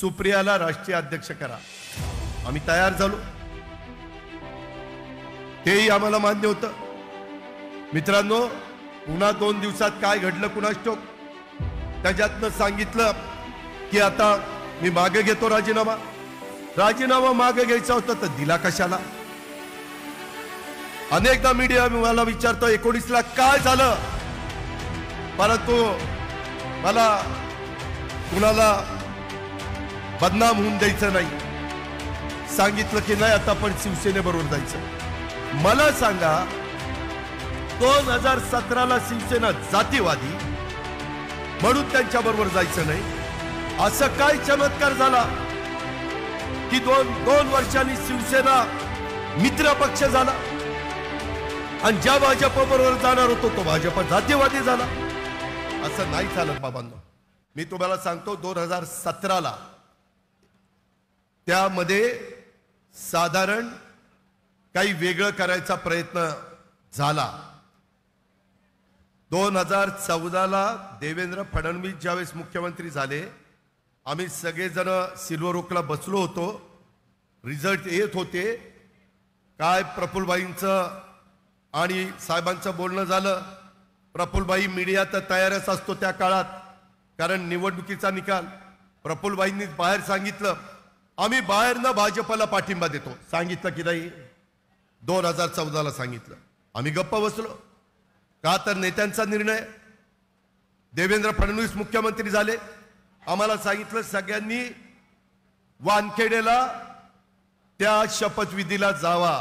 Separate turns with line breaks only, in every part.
सुप्रियाला राष्ट्रीय अध्यक्ष करा आम्ही तयार झालो तेही आम्हाला मान्य होतं मित्रांनो पुन्हा दोन दिवसात काय घडलं कुणा स्टोक त्याच्यातनं सांगितलं की आता मी मागे घेतो राजीनामा राजीनामा मागे घ्यायचा होता तर दिला कशाला अनेकदा मीडिया मला विचारतो एकोणीसला काय झालं परंतु मला कुणाला बदनाम होऊन द्यायचं नाही सांगितलं की नाही आता आपण शिवसेनेबरोबर जायचं मला सांगा दोन हजार सतराला शिवसेना जातीवादी म्हणून त्यांच्या बरोबर जायचं नाही असं काय चमत्कार झाला की दोन दोन वर्षांनी शिवसेना मित्र पक्ष झाला आणि ज्या भाजप बरोबर जाणार होतो तो भाजप जातीवादी झाला असं नाही झालं बाबांना मी तुम्हाला सांगतो दोन हजार सतराला त्यामध्ये साधारण काही वेगळं करायचा प्रयत्न झाला दोन हजार चौदाला देवेंद्र फडणवीस ज्यावेळेस मुख्यमंत्री झाले आम्ही सगळेजण सिल्वर ओकला बसलो होतो रिझल्ट येत होते काय प्रफुलबाईंचं आणि साहेबांचं बोलणं झालं प्रफुलबाई मीडिया तर तयारच असतो त्या काळात कारण निवडणुकीचा निकाल प्रफुलबाईंनी बाहेर सांगितलं आम्ही बाहेरनं भाजपला पाठिंबा देतो सांगितलं की नाही दोन हजार चौदाला सांगितलं आम्ही गप्प बसलो का तर नेत्यांचा निर्णय देवेंद्र फडणवीस मुख्यमंत्री झाले आम्हाला सांगितलं सगळ्यांनी वानखेड्याला त्या शपथविधीला जावा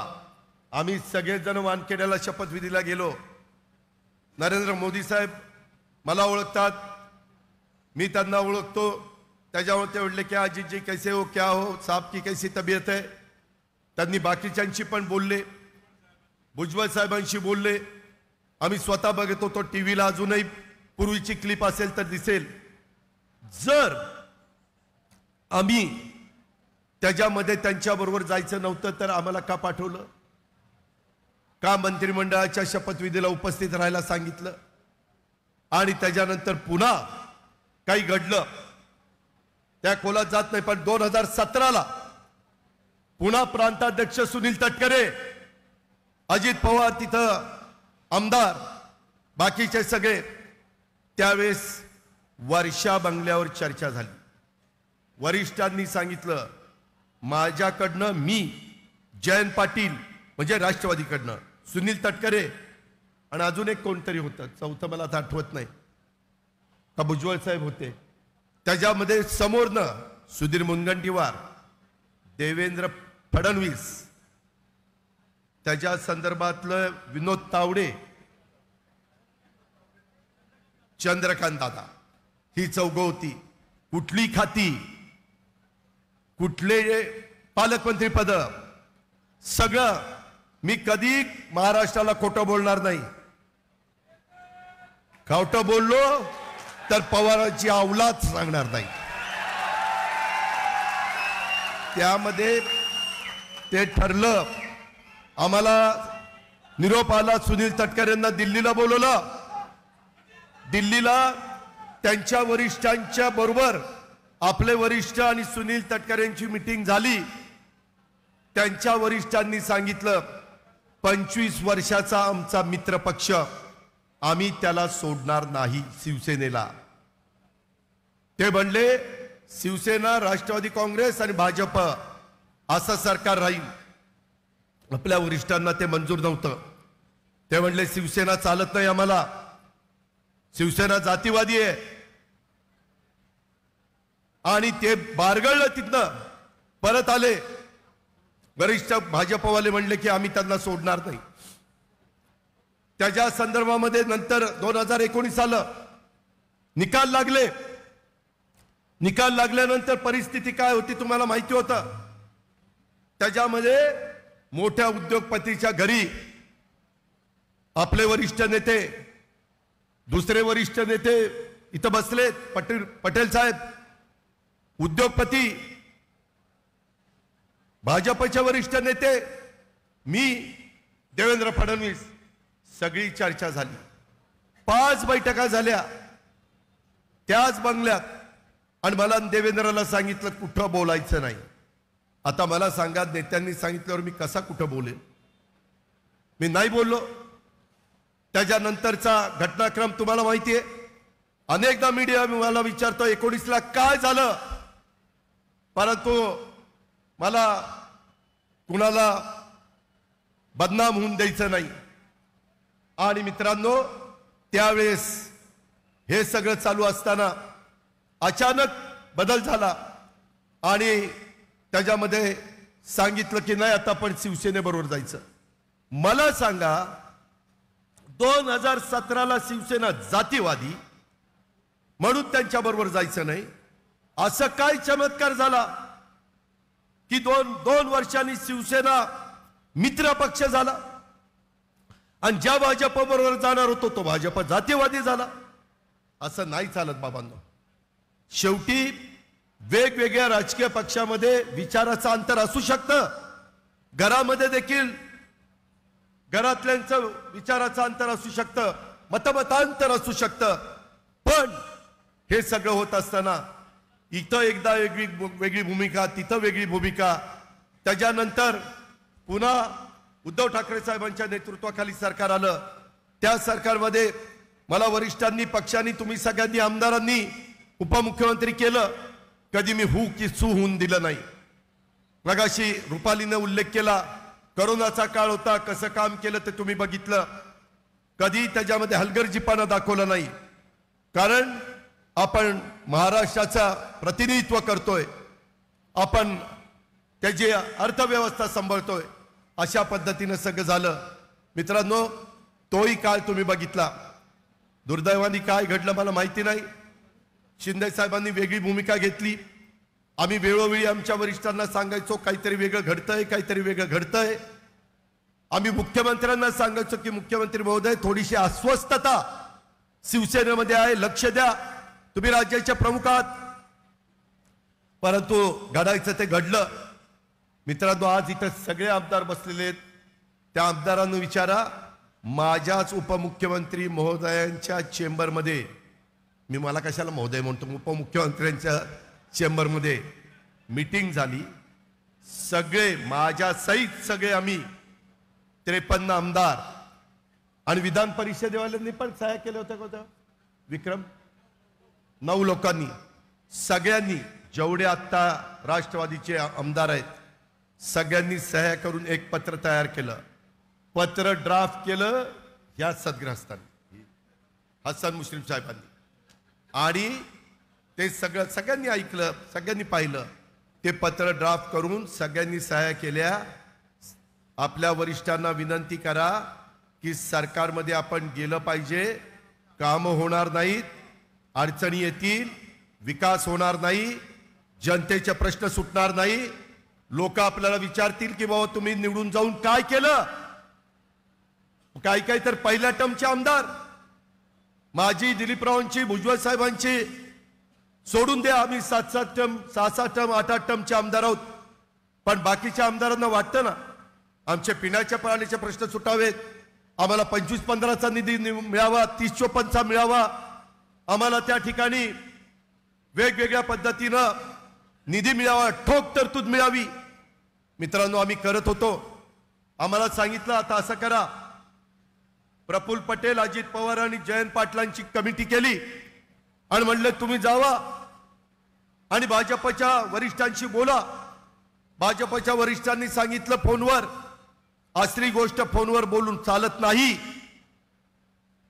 आम्ही सगळेजण वानखेड्याला शपथविधीला गेलो नरेंद्र मोदी साहेब मला ओळखतात मी त्यांना ओळखतो त्याच्यावर ते म्हटले की आजीजी कैसे हो क्या हो साहेब की कैसी तब्येत आहे त्यांनी बाकीच्यांशी पण बोलले भुजबळ साहेबांशी बोलले आम्ही स्वतः बघत होतो टी व्हीला अजूनही पूर्वीची क्लिप असेल तर दिसेल जर आम्ही त्याच्यामध्ये त्यांच्याबरोबर जायचं नव्हतं तर आम्हाला का पाठवलं का मंत्रिमंडळाच्या शपथविधीला उपस्थित राहायला सांगितलं आणि त्याच्यानंतर पुन्हा काही घडलं त्या खोलात जात नाही पण दोन हजार सतराला पुन्हा प्रांताध्यक्ष सुनील तटकरे अजित पवार तिथं आमदार बाकीचे सगळे त्यावेळेस वर्षा बंगल्यावर चर्चा झाली वरिष्ठांनी सांगितलं माझ्याकडनं मी जयंत पाटील म्हणजे राष्ट्रवादीकडनं सुनील तटकरे आणि अजून एक कोणतरी होतं चौथं मला आता आठवत नाही का भुजबळ साहेब होते त्याच्यामध्ये समोरनं सुधीर मुनगंटीवार देवेंद्र फडणवीस त्याच्या संदर्भातलं विनोद तावडे चंद्रकांत दादा ही चौघ होती कुठली खाती कुठले पालकमंत्री पद सगळं मी कधी महाराष्ट्राला खोटं बोलणार नाही खोटं बोललो तर पवारांची अवलाद सांगणार नाही त्यामध्ये ते ठरलं आम्हाला निरोप आला सुनील तटकरेंना दिल्लीला बोलवलं दिल्लीला त्यांच्या वरिष्ठांच्या बरोबर आपले वरिष्ठ आणि सुनील तटकर यांची मिटिंग झाली त्यांच्या वरिष्ठांनी सांगितलं पंचवीस वर्षाचा आमचा मित्र पक्ष आम्ही त्याला सोडणार नाही शिवसेनेला ते म्हणले शिवसेना राष्ट्रवादी काँग्रेस आणि भाजप असं सरकार राहील आपल्या वरिष्ठांना ते मंजूर नव्हतं ते म्हणले शिवसेना चालत नाही आम्हाला शिवसेना जातीवादी आहे आणि ते बारगळलं तिथनं परत आले वरिष्ठ भाजपवाले म्हणले की आम्ही त्यांना सोडणार नाही त्याच्या संदर्भामध्ये नंतर दोन हजार एकोणीस आलं निकाल लागले निकाल लागल्यानंतर परिस्थिती काय होती तुम्हाला माहिती होतं त्याच्यामध्ये मोठ्या उद्योगपतीच्या घरी आपले वरिष्ठ नेते दुसरे वरिष्ठ नेते इथं बसले पटेल पटेल साहेब उद्योगपती भाजपचे वरिष्ठ नेते मी देवेंद्र फडणवीस सगळी चर्चा झाली पाच बैठका झाल्या त्याच बंगल्यात आणि मला देवेंद्रला सांगितलं कुठं बोलायचं नाही आता मला सांगा नेत्यांनी सांगितल्यावर मी कसा कुठं बोलेन मी नाही बोललो त्याच्यानंतरचा घटनाक्रम तुम्हाला माहिती आहे अनेकदा मीडिया मला विचारतो एकोणीसला काय झालं परंतु मला कुणाला बदनाम होऊन द्यायचं नाही आणि मित्रांनो त्यावेळेस हे सगळं चालू असताना अचानक बदल झाला आणि त्याच्यामध्ये सांगितलं की नाही आता आपण शिवसेनेबरोबर जायचं मला सांगा दोन हजार सतराला शिवसेना जातीवादी म्हणून त्यांच्याबरोबर जायचं नाही असं काय चमत्कार झाला की दोन दोन वर्षांनी शिवसेना मित्र पक्ष झाला आणि ज्या भाजपबरोबर जाणार होतो तो भाजप जातीवादी झाला असं नाही चालत बाबांनो शेवटी वेगवेगळ्या राजकीय पक्षामध्ये विचाराचं अंतर असू शकतं घरामध्ये देखील घरातल्यांचं विचाराचं अंतर असू शकतं मतमतांतर असू शकतं पण हे सगळं होत असताना इथं एकदा वेगळी वेगळी भूमिका तिथं वेगळी भूमिका त्याच्यानंतर पुन्हा उद्धव ठाकरे साहेबांच्या नेतृत्वाखाली सरकार आलं त्या सरकारमध्ये मला वरिष्ठांनी पक्षांनी तुम्ही सगळ्यांनी आमदारांनी उपमुख्यमंत्री केलं कधी मी हू की सू होऊन दिलं नाही मगाशी रुपालीनं उल्लेख केला करोनाचा काळ होता कसं काम केलं ते तुम्ही बघितलं कधी त्याच्यामध्ये हलगर्जीपणा दाखवलं नाही कारण आपण महाराष्ट्राचा प्रतिनिधित्व करतोय आपण त्याची अर्थव्यवस्था सांभाळतोय अशा पद्धतीनं सगळं झालं मित्रांनो तोही काळ तुम्ही बघितला दुर्दैवानी काय घडलं मला माहिती नाही शिंदे साहेबांनी वेगळी भूमिका घेतली आम्ही वेळोवेळी आमच्या वरिष्ठांना सांगायचो काहीतरी वेगळं घडतंय काहीतरी वेगळं घडतंय आम्ही मुख्यमंत्र्यांना सांगायचो की मुख्यमंत्री महोदय थोडीशी अस्वस्थता शिवसेनेमध्ये आहे लक्ष द्या तुम्ही राज्याच्या प्रमुख आहात परंतु घडायचं ते घडलं मित्रांनो आज इथं सगळे आमदार बसलेले आहेत त्या आमदारांना विचारा माझ्याच उपमुख्यमंत्री महोदयांच्या चेंबरमध्ये मी मला कशाला महोदय म्हणतो उपमुख्यमंत्र्यांच्या चेंबरमध्ये मीटिंग झाली सगळे माझ्या सहित सगळे आम्ही त्रेपन्न आमदार आणि विधान परिषदेवाल्यांनी पण सहाय्य केल्या होत्या का विक्रम नऊ लोकांनी सगळ्यांनी जेवढे आत्ता राष्ट्रवादीचे आमदार आहेत सगळ्यांनी सह्या करून एक पत्र तयार केलं पत्र ड्राफ्ट केलं ह्या सदग्रस्तांनी हसन मुस्लिम साहेबांनी आणि ते सगळं सगळ्यांनी ऐकलं सगळ्यांनी पाहिलं ते पत्र ड्राफ्ट करून सगळ्यांनी सहाय्या केल्या आपल्या वरिष्ठांना विनंती करा की सरकारमध्ये आपण गेलं पाहिजे कामं होणार नाहीत अडचणी येतील विकास होणार नाही जनतेचे प्रश्न सुटणार नाही लोक आपल्याला विचारतील की बाबा तुम्ही निवडून जाऊन काय केलं काही काही तर पहिल्या टर्मचे आमदार माझी दिलीपरावांची भुजबळ साहेबांची सोडून द्या आम्ही सात सात टर्म सहा सात टर्म आठ आठ टर्मचे आमदार आहोत पण बाकीच्या आमदारांना वाटतं ना आमचे पिण्याच्या पाण्याचे प्रश्न सुटावेत आम्हाला पंचवीस पंधराचा निधी मिळावा तीस चोपन्नचा मिळावा आम्हाला त्या ठिकाणी वेगवेगळ्या पद्धतीनं निधी मिळावा ठोक तरतूद मिळावी मित्रांनो आम्ही करत होतो आम्हाला सांगितलं आता असं करा प्रफुल्ल पटेल अजित पवार आणि जयंत पाटलांची कमिटी केली आणि म्हणलं तुम्ही जावा आणि भाजपच्या वरिष्ठांशी बोला भाजपच्या वरिष्ठांनी सांगितलं फोनवर आसरी गोष्ट फोनवर बोलून चालत नाही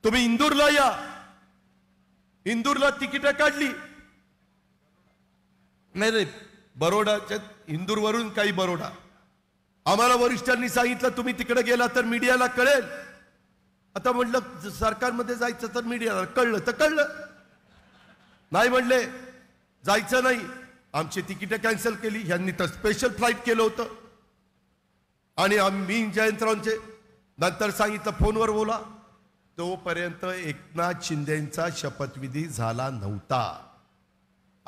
तुम्ही इंदूरला या इंदूरला तिकीट काढली नाही रे बरोडाच्या इंदूरवरून काही बरोडा आम्हाला वरिष्ठांनी सांगितलं तुम्ही तिकडे गेला तर मीडियाला कळेल आता म्हटलं सरकारमध्ये जायचं तर मीडियाला कळलं तर कळलं नाही म्हणले जायचं नाही आमची तिकीट कॅन्सल केली यांनी तर स्पेशल फ्लाईट केलं होतं आणि आम्ही जयंतरावांचे नंतर सांगितलं फोनवर बोला तोपर्यंत एकनाथ शिंदेंचा शपथविधी झाला नव्हता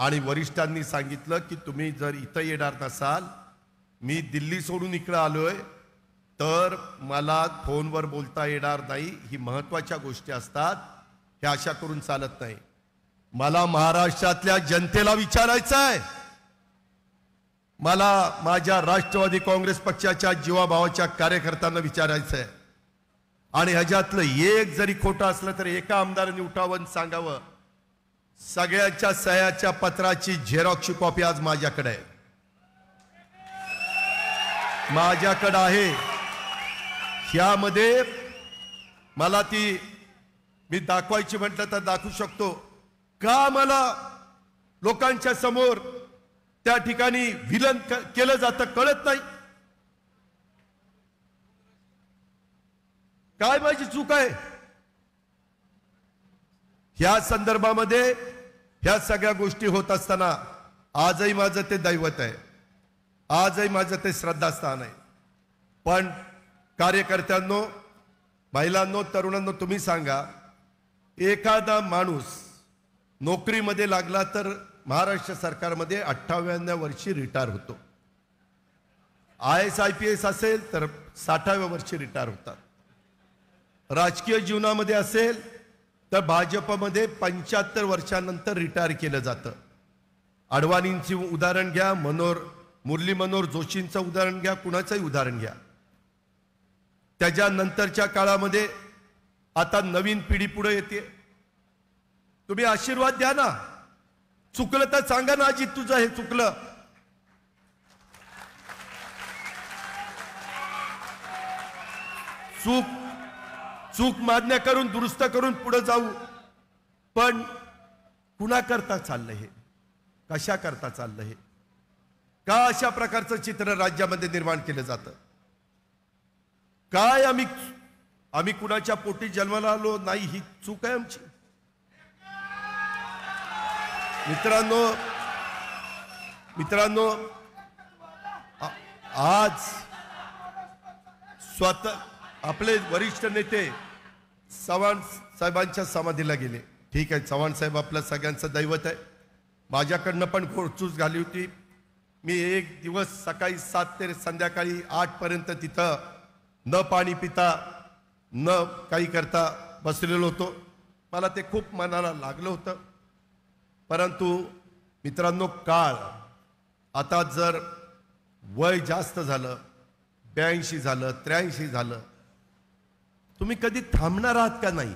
आणि वरिष्ठांनी सांगितलं की तुम्ही जर इथं येणार नसाल मी दिल्ली सोडून इकडं आलोय तर मला फोनवर बोलता येणार नाही ही महत्त्वाच्या गोष्टी असतात हे अशा करून चालत नाही मला महाराष्ट्रातल्या जनतेला विचारायचं आहे मला माझ्या राष्ट्रवादी काँग्रेस पक्षाच्या जीवाभावाच्या कार्यकर्त्यांना विचारायचं आहे आणि ह्याच्यातलं एक जरी खोटं असलं तर एका आमदाराने उठावं सांगावं सगळ्याच्या सह्याच्या पत्राची झेरॉक्सची कॉपी आज माझ्याकडे आहे माझ्याकडे आहे ह्यामध्ये मला ती मी दाखवायची म्हटलं तर दाखवू शकतो का मला लोकांच्या समोर त्या ठिकाणी विलन केलं जातं कळत नाही काय माझी चूक आहे या संदर्भामध्ये ह्या सगळ्या गोष्टी होत असताना आजही माझं ते दैवत आहे आजही माझं ते श्रद्धास्थान आहे पण कार्यकर्त्यांनो महिलांनो तरुणांनो तुम्ही सांगा एखादा माणूस नोकरीमध्ये लागला तर महाराष्ट्र सरकारमध्ये अठ्ठाव्याण्णव वर्षी रिटायर होतो I S I P S असेल तर साठाव्या वर्षी रिटायर होतात राजकीय जीवनामध्ये असेल तर भाजपमध्ये पंच्याहत्तर वर्षानंतर रिटायर केलं जातं अडवाणींची उदाहरण घ्या मनोहर मुरली मनोहर जोशींचं उदाहरण घ्या कुणाचंही उदाहरण घ्या त्याच्यानंतरच्या काळामध्ये आता नवीन पिढी पुढे येते तुम्ही आशीर्वाद द्या ना चुकलं तर सांगा ना अजित तुझं हे चुकलं चूक चूक मान्य करून दुरुस्त करून पुढे जाऊ पण कुणाकरता चाललं हे कशा करता चाललं हे का अशा प्रकारचं चित्र राज्यामध्ये निर्माण केलं जातं काय आम्ही आम्ही कुणाच्या पोटी जन्माला आलो नाही ही चूक आहे आमची मित्रांनो मित्रांनो आज स्वतः आपले वरिष्ठ नेते चव्हाण साहेबांच्या समाधीला गेले ठीक आहे चव्हाण साहेब आपल्या सगळ्यांचं दैवत आहे माझ्याकडनं पण खोडचूस झाली होती मी एक दिवस सकाळी सात ते संध्याकाळी आठपर्यंत तिथं न पाणी पिता न काही करता बसलेलो होतो मला ते खूप मनाला लागलं होतं परंतु मित्रांनो काळ आता जर वय जास्त झालं ब्याऐंशी झालं त्र्याऐंशी झालं तुम्ही कधी थांबणार आहात का नाही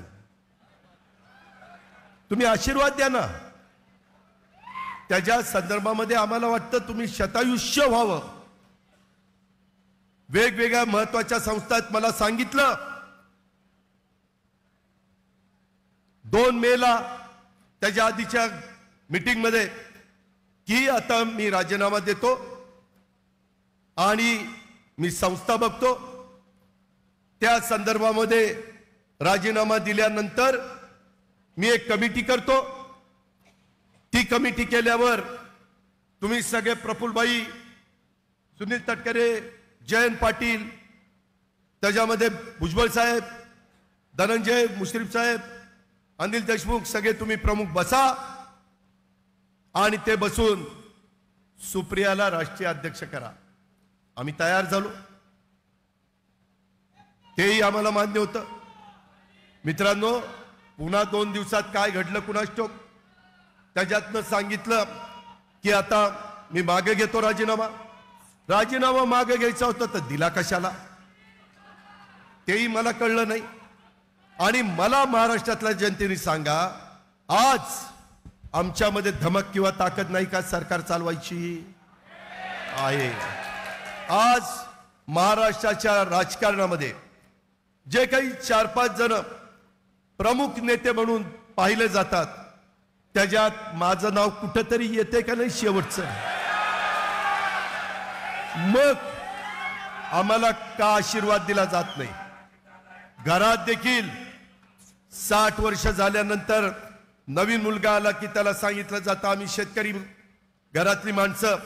तुम्ही आशीर्वाद द्या ना त्याच्या संदर्भामध्ये आम्हाला वाटतं तुम्ही शतायुष्य व्हावं वेगवेगळ्या महत्वाच्या संस्थात मला सांगितलं दोन मेला त्याच्या आधीच्या मीटिंगमध्ये की आता मी राजीनामा देतो आणि मी संस्था बघतो त्या संदर्भामध्ये राजीनामा दिल्यानंतर मी एक कमिटी करतो ती कमिटी केल्यावर तुम्ही सगळे प्रफुल्लबाई सुनील तटकरे जयंत पाटील त्याच्यामध्ये भुजबळ साहेब धनंजय मुश्रीफ साहेब अनिल देशमुख सगळे तुम्ही प्रमुख बसा आणि ते बसून सुप्रियाला राष्ट्रीय अध्यक्ष करा आम्ही तयार झालो तेही आम्हाला मान्य होतं मित्रांनो पुन्हा दोन दिवसात काय घडलं टोक त्याच्यातनं सांगितलं की आता मी मागे घेतो राजीनामा राजीनामा मागे घ्यायचा होता तर दिला कशाला तेही मला कळलं नाही आणि मला महाराष्ट्रातल्या जनतेने सांगा आज आमच्यामध्ये धमक किंवा ताकद नाही का सरकार चालवायची आहे आज महाराष्ट्राच्या राजकारणामध्ये जे काही चार पाच जण प्रमुख नेते म्हणून पाहिले जातात त्याच्यात माझं नाव कुठंतरी येते का नाही शेवटचं मग आम्हाला का आशीर्वाद दिला जात नाही घरात देखील साठ वर्ष झाल्यानंतर नवीन मुलगा आला की त्याला सांगितलं जातं आम्ही शेतकरी घरातली माणसं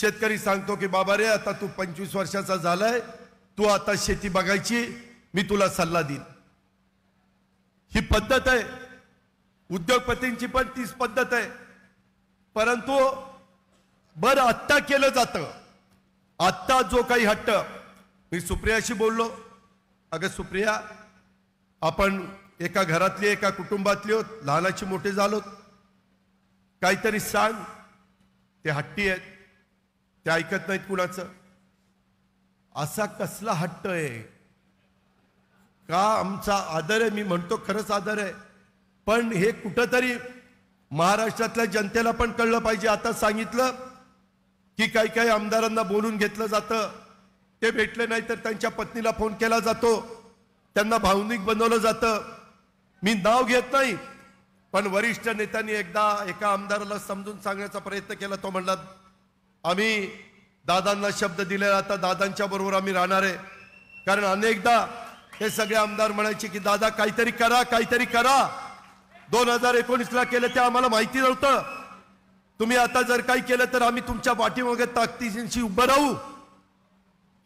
शेतकरी सांगतो की बाबा रे आता तू पंचवीस वर्षाचा झालाय तू आता शेती बघायची मी तुला सल्ला देईन ही पद्धत आहे उद्योगपतींची पण तीच पद्धत आहे परंतु बर आत्ता केलं जातं आत्ता जो काही हट्ट मी सुप्रियाशी बोललो अगं सुप्रिया आपण एका घरातली एका कुटुंबातली होत लहानाची मोठे झालो काहीतरी सांग ते हट्टी आहेत ते ऐकत नाहीत कुणाचं असा कसला हट्ट आहे का आमचा आदर आहे मी म्हणतो खरंच आदर आहे पण हे कुठंतरी महाराष्ट्रातल्या जनतेला पण कळलं पाहिजे आता सांगितलं की काही काही आमदारांना बोलून घेतलं जातं ते भेटले नाही तर त्यांच्या पत्नीला फोन केला जातो त्यांना भावनिक बनवलं जातं मी नाव घेत नाही पण वरिष्ठ नेत्यांनी एकदा एका आमदाराला समजून सांगण्याचा प्रयत्न केला तो म्हणला आम्ही दादांना शब्द दिलेला आता दादांच्या बरोबर आम्ही राहणार आहे कारण अनेकदा हे सगळे आमदार म्हणायचे की दादा काहीतरी करा काहीतरी करा दोन हजार एकोणीसला केलं ते आम्हाला माहिती नव्हतं तुम्ही आता जर काही केलं तर आम्ही तुमच्या पाठीमागे ताकदीशी उभं राहू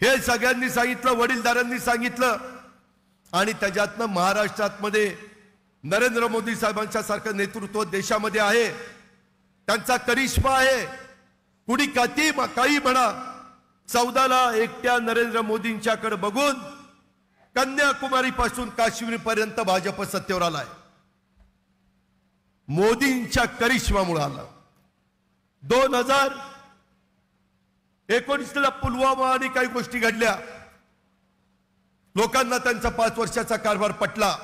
हे सगळ्यांनी सांगितलं वडीलदारांनी सांगितलं आणि त्याच्यातनं महाराष्ट्रात मध्ये नरेंद्र मोदी साहेबांच्या सारखं नेतृत्व देशामध्ये आहे त्यांचा करिश्मा आहे कुणी काही म्हणा चौदाला एकट्या नरेंद्र मोदींच्याकडे बघून कन्याकुमारी पासून काश्मीर पर्यंत भाजप सत्तेवर आलाय मोदींच्या करिश्मामुळे आला दोन हजार एकोणीसला पुलवामा आणि काही गोष्टी घडल्या लोकांना त्यांचा पाच वर्षाचा कारभार पटला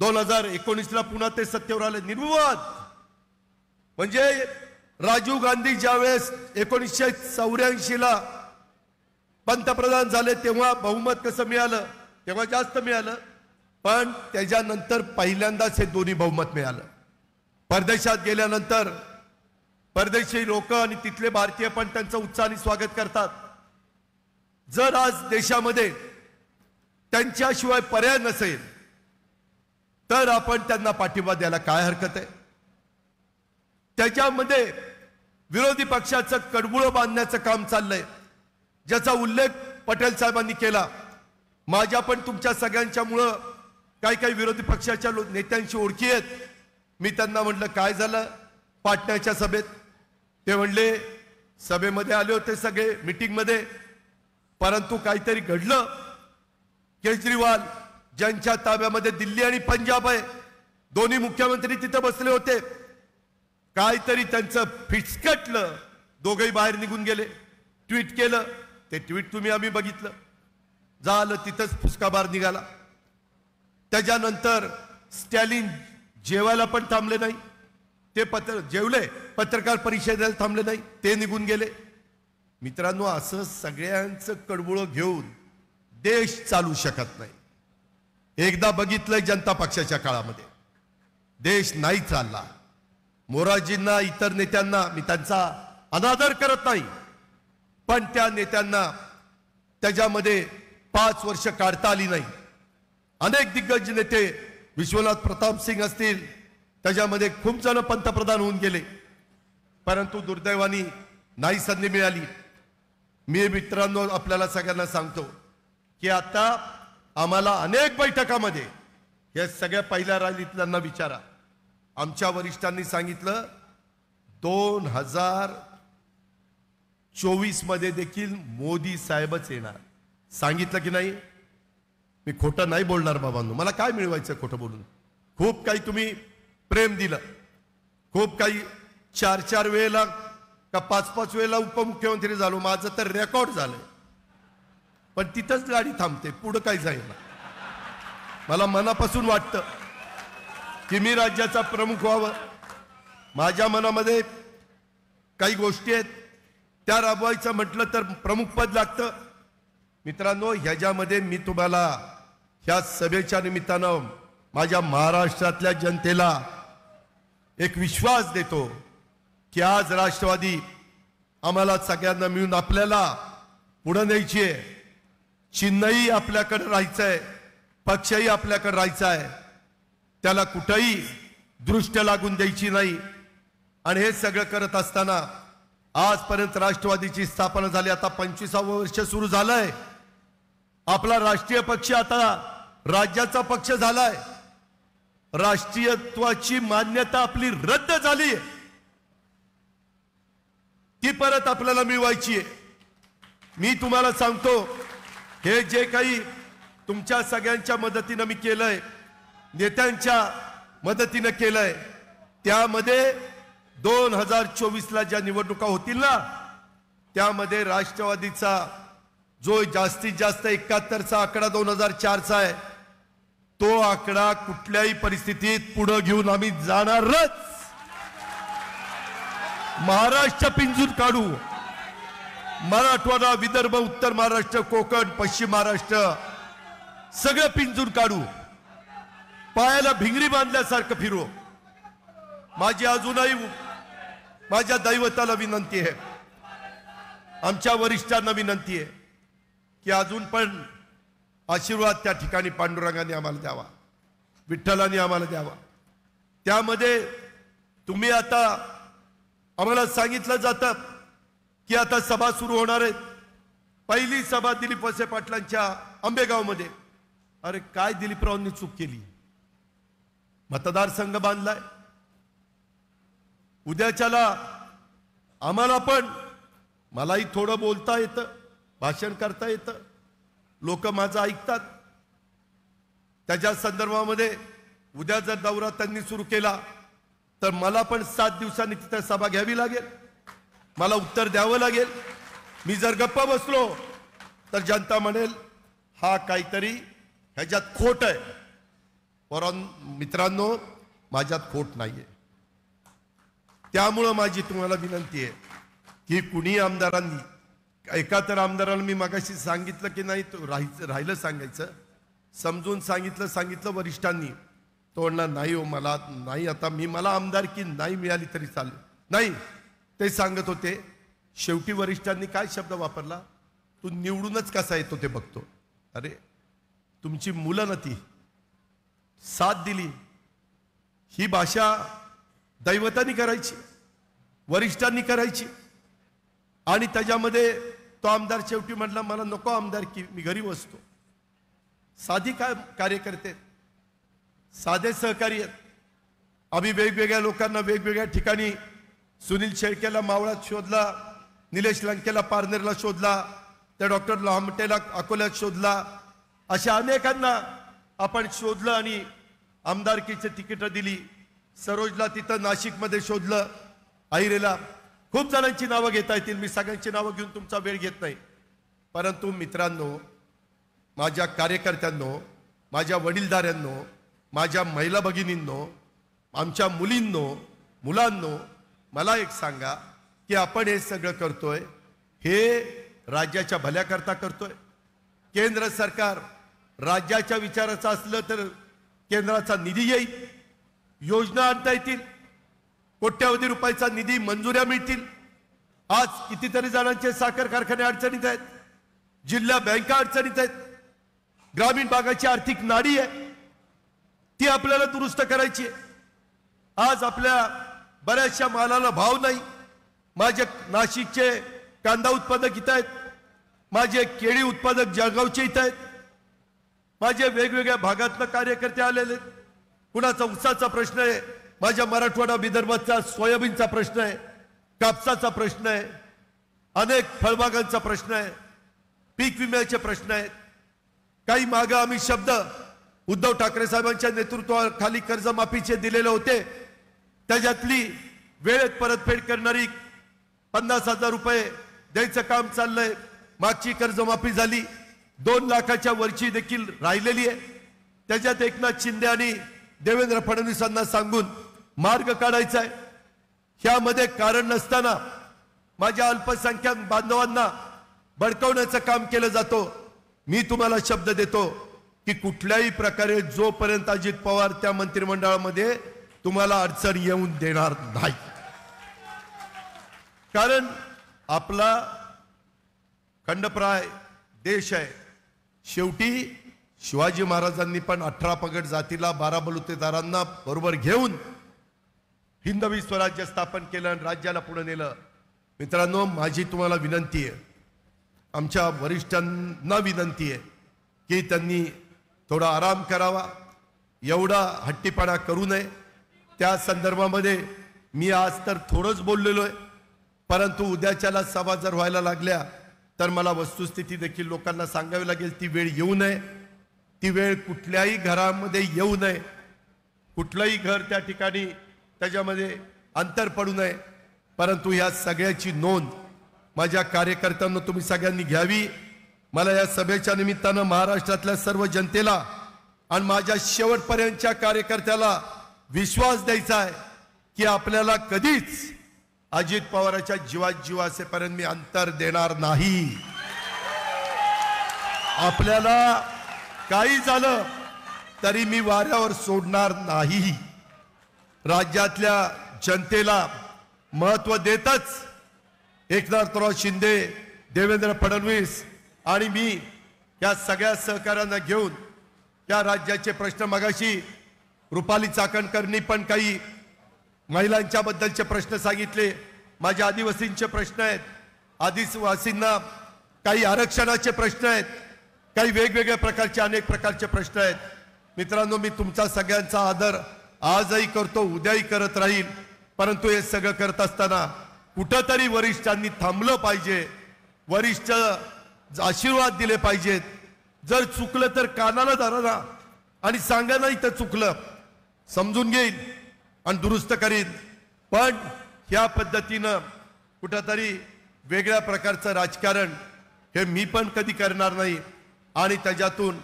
दोन हजार एकोणीसला पुन्हा ते सत्तेवर आले निर्विवाद म्हणजे राजीव गांधी ज्यावेळेस एकोणीसशे चौऱ्याऐंशीला पंतप्रधान झाले तेव्हा बहुमत कसं मिळालं तेव्हा जास्त मिळालं पण त्याच्यानंतर पहिल्यांदाच हे दोन्ही बहुमत मिळालं परदेशात गेल्यानंतर परदेशी लोक आणि तिथले भारतीय पण त्यांचं उत्साहाने स्वागत करतात जर आज देशामध्ये त्यांच्याशिवाय पर्याय नसेल तर आपण त्यांना पाठिंबा द्यायला काय हरकत आहे त्याच्यामध्ये विरोधी पक्षाचं कडबुळं बांधण्याचं काम चाललंय ज्याचा उल्लेख पटेल साहेबांनी केला माझ्या पण तुमच्या सगळ्यांच्यामुळं काही काही विरोधी पक्षाच्या नेत्यांशी ओळखी आहेत मी त्यांना म्हटलं काय झालं पाटण्याच्या सभेत ते म्हणले सभेमध्ये आले होते सगळे मिटिंगमध्ये परंतु काहीतरी घडलं केजरीवाल ज्यांच्या ताब्यामध्ये दिल्ली आणि पंजाब आहे दोन्ही मुख्यमंत्री तिथे बसले होते काहीतरी त्यांचं फिचकटलं दोघही बाहेर निघून गेले ट्विट केलं ते ट्विट तुम्ही आम्ही बघितलं झालं तिथंच फुसकाबार निघाला त्याच्यानंतर स्टॅलिन जेवायला पण थांबले नाही ते पत्र जेवले पत्रकार परिषदेला थांबले नाही ते निघून गेले मित्रांनो असं सगळ्यांचं कडबुळं घेऊन देश चालू शकत नाही एकदा बघितलंय जनता पक्षाच्या काळामध्ये देश नाही चालला मोराजींना इतर नेत्यांना मी त्यांचा अनादर करत नाही पण त्या नेत्यांना त्याच्यामध्ये पाच वर्ष काढता आली नाही अनेक दिग्गज नेते विश्वनाथ प्रताप सिंग असतील त्याच्यामध्ये खूप जण पंतप्रधान होऊन गेले परंतु दुर्दैवानी नाही संधी मिळाली मी मित्रांनो आपल्याला सगळ्यांना सांगतो की आता आम्हाला अनेक बैठकामध्ये या सगळ्या पहिल्या राजनीतल्यांना विचारा आमच्या वरिष्ठांनी सांगितलं दोन हजार चोवीसमध्ये देखील मोदी साहेबच येणार सांगितलं की नाही मी खोटं नाही बोलणार बाबांनो मला काय मिळवायचं खोटं बोलून खूप काही तुम्ही प्रेम दिलं खूप काही चार चार वेळेला का पाच पाच वेळेला उपमुख्यमंत्री झालो माझं तर रेकॉर्ड झालंय पण तिथंच गाडी थांबते पुढं काही जाईल मला मनापासून वाटतं की मी राज्याचा प्रमुख व्हावं माझ्या मनामध्ये काही गोष्टी आहेत त्या राबवायचं म्हटलं तर प्रमुख पद लागतं मित्रांनो ह्याच्यामध्ये मी तुम्हाला ह्या सभेच्या निमित्तानं माझ्या महाराष्ट्रातल्या जनतेला एक विश्वास देतो की आज राष्ट्रवादी आम्हाला सगळ्यांना मिळून आपल्याला पुढं न्यायची आहे चिन्हही आपल्याकडे राहायचं आहे पक्षही आपल्याकडे राहायचा आहे त्याला कुठंही दृष्ट लागून द्यायची नाही आणि हे सगळं करत असताना आजपर्यंत राष्ट्रवादीची स्थापना झाली आता पंचवीसावं वर्ष सुरू झालंय आपला राष्ट्रीय पक्ष आता राज्याचा पक्ष झालाय राष्ट्रीयत्वाची मान्यता आपली रद्द झाली ती परत आपल्याला मिळवायची आहे मी तुम्हाला सांगतो हे जे काही तुमच्या सगळ्यांच्या मदतीनं मी केलंय नेत्यांच्या मदतीनं केलंय त्यामध्ये दोन हजार चोवीसला ज्या निवडणुका होतील ना त्यामध्ये राष्ट्रवादीचा जो जास्तीत जास्त एकाहत्तरचा आकडा दोन हजार चारचा आहे तो आकडा कुठल्याही परिस्थितीत पुढे घेऊन आम्ही जाणारच महाराष्ट्र पिंजून काढू मराठवाडा विदर्भ उत्तर महाराष्ट्र कोकण पश्चिम महाराष्ट्र सगळं पिंजून काढू पायाला भिंगरी बांधल्यासारखं फिरू माझी अजूनही माझ्या दैवताला विनंती आहे आमच्या वरिष्ठांना विनंती आहे की अजून पण आशीर्वाद त्या ठिकाणी पांडुरंगाने आम्हाला द्यावा विठ्ठलाने आम्हाला द्यावा त्यामध्ये तुम्ही आता आम्हाला सांगितलं जातं की आता सभा सुरू होणार आहेत पहिली सभा दिलीप वसे पाटलांच्या आंबेगावमध्ये अरे काय दिलीपरावांनी चूक केली मतदारसंघ बांधलाय उद्याच्याला आम्हाला पण मलाही थोडं बोलता येतं भाषण करता येतं लोक माझं ऐकतात त्याच्या संदर्भामध्ये उद्या जर दौरा त्यांनी सुरू केला तर मला पण सात दिवसांनी तिथं सभा घ्यावी लागेल मला उत्तर द्यावं लागेल मी जर गप्पा बसलो तर जनता म्हणेल हा काहीतरी ह्याच्यात खोट आहे परं मित्रांनो माझ्यात खोट नाही आहे त्यामुळं माझी तुम्हाला विनंती आहे की कुणी आमदारांनी एका तर आमदारांना मी मागाशी सांगितलं की नाही तो राहायचं राहिलं सांगायचं समजून सांगितलं सांगितलं वरिष्ठांनी तो म्हणला नाही हो मला नाही आता मी मला आमदार की नाही मिळाली तरी चालेल नाही ते सांगत होते शेवटी वरिष्ठांनी काय शब्द वापरला तू निवडूनच कसा येतो ते बघतो अरे तुमची मुलं न ती साथ दिली ही भाषा दैवतानी करायची वरिष्ठांनी करायची आणि त्याच्यामध्ये तो आमदार शेवटी म्हटला मला नको आमदार की मी घरी बसतो साधी काय कार्यकर्ते साधे सहकारी आहेत आम्ही वेगवेगळ्या लोकांना वेगवेगळ्या ठिकाणी सुनील शेळकेला मावळात शोधला निलेश लंकेला पारनेरला शोधला त्या डॉक्टर लामटेला अकोल्यात शोधला अशा अनेकांना आपण शोधलं आणि आमदारकीचे तिकीटं दिली सरोजला तिथं नाशिकमध्ये शोधलं आईरेला खूप जणांची नावं घेता येतील मी सगळ्यांची नावं घेऊन तुमचा वेळ घेत नाही परंतु मित्रांनो माझ्या कार्यकर्त्यांनो माझ्या वडीलधाऱ्यांनो माझ्या महिला भगिनींनो आमच्या मुलींनो मुलांनो मला एक सांगा की आपण हे सगळं करतोय हे राज्याच्या भल्याकरता करतोय केंद्र सरकार राज्याच्या विचाराचं असलं तर केंद्राचा निधी येईल योजना आणता येतील कोट्यावधी रुपयाचा निधी मंजुऱ्या मिळतील आज कितीतरी जणांचे साखर कारखाने अडचणीत आहेत जिल्हा बँका अडचणीत आहेत ग्रामीण भागाची आर्थिक नाडी आहे ती आपल्याला दुरुस्त करायची आहे आज आपल्या बऱ्याचशा मालाला भाव नाही माझे नाशिकचे कांदा उत्पादक इथं आहेत माझे केळी उत्पादक जळगावचे इथं आहेत माझे वेगवेगळ्या भागातनं कार्यकर्ते आलेले आहेत कुणाचा उसाचा प्रश्न आहे माझ्या मराठवाडा विदर्भाचा सोयाबीनचा प्रश्न आहे कापसाचा प्रश्न आहे अनेक फळबागांचा प्रश्न आहे पीक विम्याचे प्रश्न आहेत काही मागं आम्ही शब्द उद्धव ठाकरे साहेबांच्या नेतृत्वाखाली कर्जमाफीचे दिलेले होते त्याच्यातली वेळेत परतफेड करणारी पन्नास हजार रुपये द्यायचं काम चाललंय मागची कर्जमाफी झाली दोन लाखाच्या वरची देखील राहिलेली आहे त्याच्यात एकनाथ शिंदे आणि देवेंद्र फडणवीसांना सांगून मार्ग काढायचा आहे ह्यामध्ये कारण नसताना माझ्या अल्पसंख्याक बांधवांना भडकवण्याचं काम केलं जातो मी तुम्हाला शब्द देतो की कुठल्याही प्रकारे जोपर्यंत अजित पवार त्या मंत्रिमंडळामध्ये तुम्हाला अडचण येऊन देणार नाही कारण आपला खंडप्राय देश आहे शेवटी शिवाजी महाराजांनी पण अठरा पगड जातीला बारा बलुतेदारांना बरोबर घेऊन हिंदवी स्वराज्य स्थापन केलं आणि राज्याला पुढे नेलं मित्रांनो माझी तुम्हाला विनंती आहे आमच्या वरिष्ठांना विनंती आहे की त्यांनी थोडा आराम करावा एवढा हट्टीपाडा करू नये त्या संदर्भामध्ये मी आज तर थोडंच बोललेलो आहे परंतु उद्याच्याला सभा जर व्हायला लागल्या तर मला वस्तुस्थिती देखील लोकांना सांगावी लागेल ती वेळ येऊ नये ती वेळ कुठल्याही घरामध्ये येऊ नये कुठलंही घर त्या ठिकाणी त्याच्यामध्ये अंतर पडू नये परंतु या सगळ्याची नोंद माझ्या कार्यकर्त्यांना तुम्ही सगळ्यांनी घ्यावी मला या सभेच्या निमित्तानं महाराष्ट्रातल्या सर्व जनतेला आणि माझ्या शेवटपर्यंतच्या कार्यकर्त्याला विश्वास द्यायचा आहे की आपल्याला कधीच अजित पवाराच्या जीवा जीवासेपर्यंत मी अंतर देणार नाही आपल्याला काही झालं तरी मी वाऱ्यावर सोडणार नाही राज्यातल्या जनतेला महत्त्व देतच एकनाथराव शिंदे देवेंद्र फडणवीस आणि मी या सगळ्या सहकार्यांना घेऊन या राज्याचे प्रश्न मगाशी रुपाली चाकणकरनी पण काही महिलांच्या बद्दलचे प्रश्न सांगितले माझ्या आदिवासींचे प्रश्न आहेत आदिवासींना काही आरक्षणाचे प्रश्न आहेत काही वेगवेगळ्या प्रकारचे अनेक प्रकारचे प्रश्न आहेत मित्रांनो मी तुमचा सगळ्यांचा आदर आजही करतो उद्याही करत राहील परंतु हे सगळं करत असताना कुठंतरी वरिष्ठांनी थांबलं पाहिजे वरिष्ठ आशीर्वाद दिले पाहिजेत जर चुकलं तर कानाला धरा ना आणि सांगा नाही तर चुकलं समजून घेईन आणि दुरुस्त करीन पण ह्या पद्धतीनं कुठंतरी वेगळ्या प्रकारचं राजकारण हे मी पण कधी करणार नाही आणि त्याच्यातून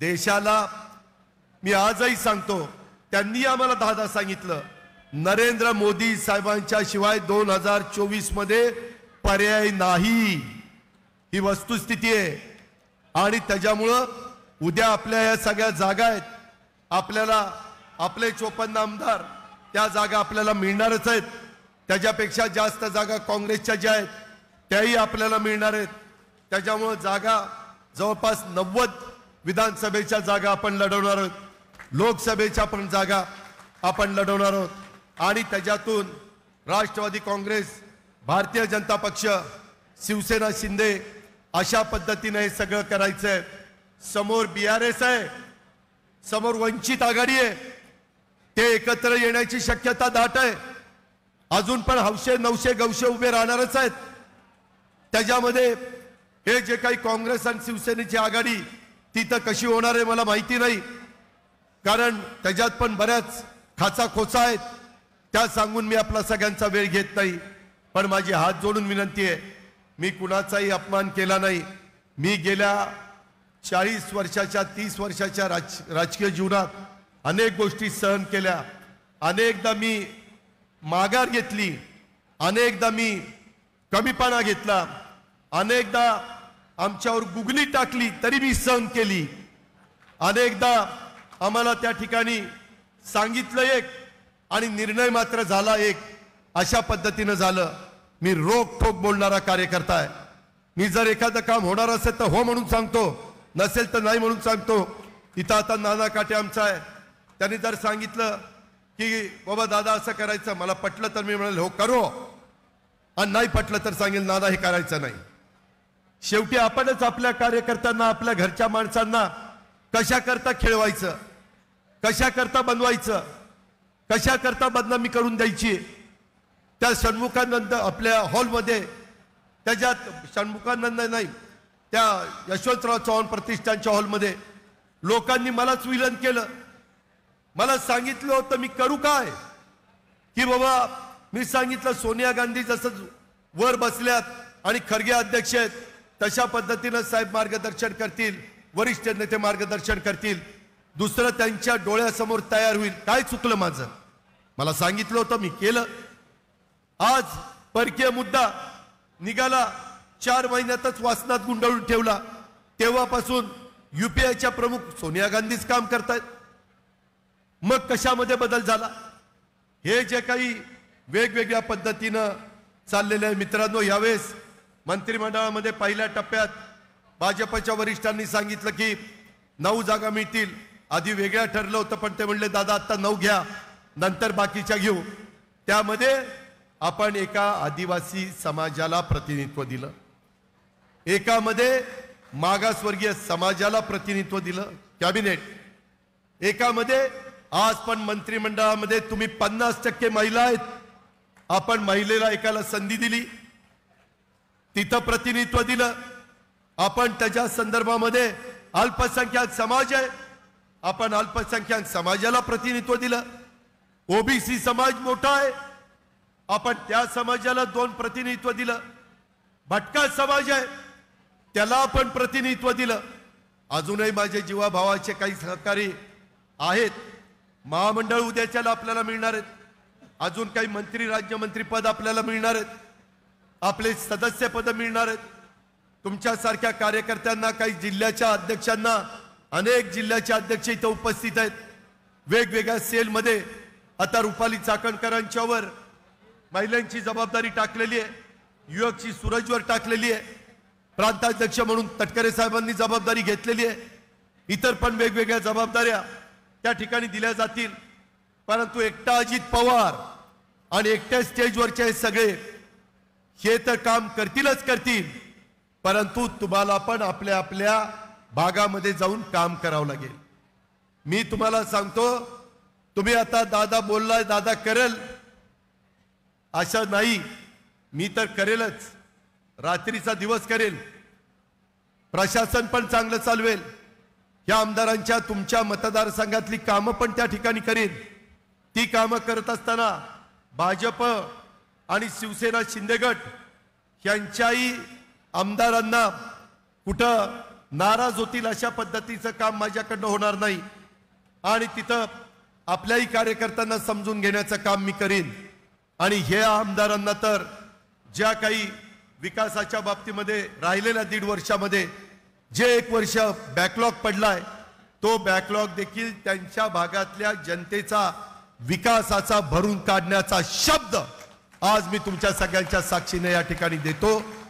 देशाला मी आजही सांगतो त्यांनी आम्हाला दहा दहा सांगितलं नरेंद्र मोदी साहेबांच्या शिवाय दोन हजार चोवीस मध्ये पर्याय नाही ही वस्तुस्थिती आहे आणि त्याच्यामुळं उद्या आपल्या या सगळ्या जागा आहेत आपल्याला आपले चोपन्न आमदार त्या जागा आपल्याला मिळणारच आहेत त्याच्यापेक्षा जास्त जागा काँग्रेसच्या ज्या आहेत त्याही आपल्याला मिळणार आहेत त्याच्यामुळं जागा जवळपास नव्वद विधानसभेच्या जागा आपण लढवणार आहोत लोकसभेच्या पण जागा आपण लढवणार आहोत आणि त्याच्यातून राष्ट्रवादी काँग्रेस भारतीय जनता पक्ष शिवसेना शिंदे अशा पद्धतीने हे सगळं करायचं आहे समोर बी आर एस आहे समोर वंचित आघाडी आहे ते एकत्र येण्याची शक्यता दाट आहे अजून पण हौशे नऊशे गवशे उभे राहणारच आहेत त्याच्यामध्ये हे जे काही काँग्रेस आणि शिवसेनेची आघाडी ती तर कशी होणार आहे मला माहिती नाही कारण त्याच्यात पण बऱ्याच खाचा खोचा आहेत त्या सांगून मी आपला सगळ्यांचा वेळ घेत नाही पण माझी हात जोडून विनंती आहे मी कुणाचाही अपमान केला नाही मी गेल्या चाळीस वर्षाच्या तीस वर्षाच्या राज राजकीय जीवनात अनेक गोष्टी सहन केल्या अनेकदा मी माघार घेतली अनेकदा मी कमीपणा घेतला अनेकदा आमच्यावर गुगली टाकली तरी मी सहन केली अनेकदा आम्हाला त्या ठिकाणी सांगितलं एक आणि निर्णय मात्र झाला एक अशा पद्धतीनं झालं मी रोख ठोक बोलणारा कार्यकर्ता आहे मी जर एखादं काम होणार असेल तर हो म्हणून सांगतो नसेल तर नाही म्हणून सांगतो इथं आता नाना काटे आमचा आहे त्यांनी जर सांगितलं की बाबा दादा असं करायचं मला पटलं तर मी म्हणाल हो करो आणि नाही पटलं तर सांगेल नाना हे करायचं नाही शेवटी आपणच आपल्या कार्यकर्त्यांना आपल्या घरच्या माणसांना कशाकरता खेळवायचं कशाकरता बनवायचं कशाकरता बदनामी करून द्यायची त्या षण्मुखानंद आपल्या हॉलमध्ये त्याच्यात षण्मुखानंद नाही त्या यशवंतराव चव्हाण प्रतिष्ठानच्या हॉलमध्ये लोकांनी मलाच विलन केलं मला सांगितलं होतं मी करू काय की बाबा मी सांगितलं सोनिया गांधी जसं वर बसल्यात आणि खरगे अध्यक्ष आहेत तशा पद्धतीनं साहेब मार्गदर्शन करतील वरिष्ठ नेते मार्गदर्शन करतील दुसरं त्यांच्या डोळ्यासमोर तयार होईल काय चुकलं माझं मला सांगितलं होतं मी केलं आज परकीय मुद्दा निघाला चार महिन्यातच वासनात गुंडाळून ठेवला तेव्हापासून युपीआयच्या प्रमुख सोनिया गांधीच काम करतायत मग कशामध्ये बदल झाला हे जे काही वेगवेगळ्या पद्धतीनं चाललेलं आहे मित्रांनो यावेळेस मंत्रिमंडळामध्ये पहिल्या टप्प्यात भाजपच्या वरिष्ठांनी सांगितलं की नऊ जागा मिळतील आधी वेगळं ठरलं होतं पण ते म्हणले दादा आत्ता नऊ घ्या नंतर बाकीच्या घेऊ त्यामध्ये आपण एका आदिवासी समाजाला प्रतिनिधित्व दिलं एकामध्ये मागासवर्गीय समाजाला प्रतिनिधित्व दिलं कॅबिनेट एकामध्ये आज पण मंत्रिमंडळामध्ये तुम्ही पन्नास टक्के महिला आहेत आपण महिलेला एकाला संधी दिली तिथं प्रतिनिधित्व दिलं आपण त्याच्या संदर्भामध्ये अल्पसंख्याक समाज आहे आपण अल्पसंख्याक समाजाला प्रतिनिधित्व दिलं ओबीसी समाज मोठा आहे आपण त्या समाजाला दोन प्रतिनिधित्व दिलं भटका समाज आहे त्याला आपण प्रतिनिधित्व दिलं अजूनही माझे जीवाभावाचे काही सहकारी आहेत महामंडळ उद्याच्याला आपल्याला मिळणार आहेत अजून काही मंत्री राज्यमंत्री पद आपल्याला मिळणार आहेत आपले सदस्य पद मिळणार आहेत तुमच्यासारख्या कार्यकर्त्यांना काही जिल्ह्याच्या अध्यक्षांना अनेक जिल्ह्याचे अध्यक्ष इथं उपस्थित आहेत वेगवेगळ्या सेलमध्ये आता रुपाली चाकणकरांच्यावर महिलांची जबाबदारी टाकलेली आहे युवकची सुरजवर टाकलेली आहे प्रांताध्यक्ष म्हणून तटकरे साहेबांनी जबाबदारी घेतलेली आहे इतर पण वेगवेगळ्या जबाबदाऱ्या त्या ठिकाणी दिल्या जातील परंतु एकटा अजित पवार आणि एकट्या स्टेजवरचे हे सगळे हे तर काम करतीलच करतील परंतु तुम्हाला पण आपल्या आपल्या भागामध्ये जाऊन काम करावं लागेल मी तुम्हाला सांगतो तुम्ही आता दादा बोललाय दादा करेल अशा नाही मी तर करेलच रात्रीचा दिवस करेल प्रशासन पण चांगलं चालवेल या आमदारांच्या तुमच्या मतदारसंघातली कामं पण त्या ठिकाणी करेन ती कामं करत असताना भाजप आणि शिवसेना शिंदेगट यांच्याही आमदारांना कुठं नाराज होतील अशा पद्धतीचं काम माझ्याकडनं होणार नाही आणि तिथं आपल्याही कार्यकर्त्यांना समजून घेण्याचं काम मी करीन आणि हे आमदारांना तर ज्या काही विकासाच्या बाबतीमध्ये राहिलेल्या दीड वर्षामध्ये जे एक वर्ष बॅकलॉग पडलाय तो बॅकलॉग देखील त्यांच्या भागातल्या जनतेचा विकासाचा भरून काढण्याचा शब्द आज मी तुमच्या सगळ्यांच्या साक्षीने या ठिकाणी देतो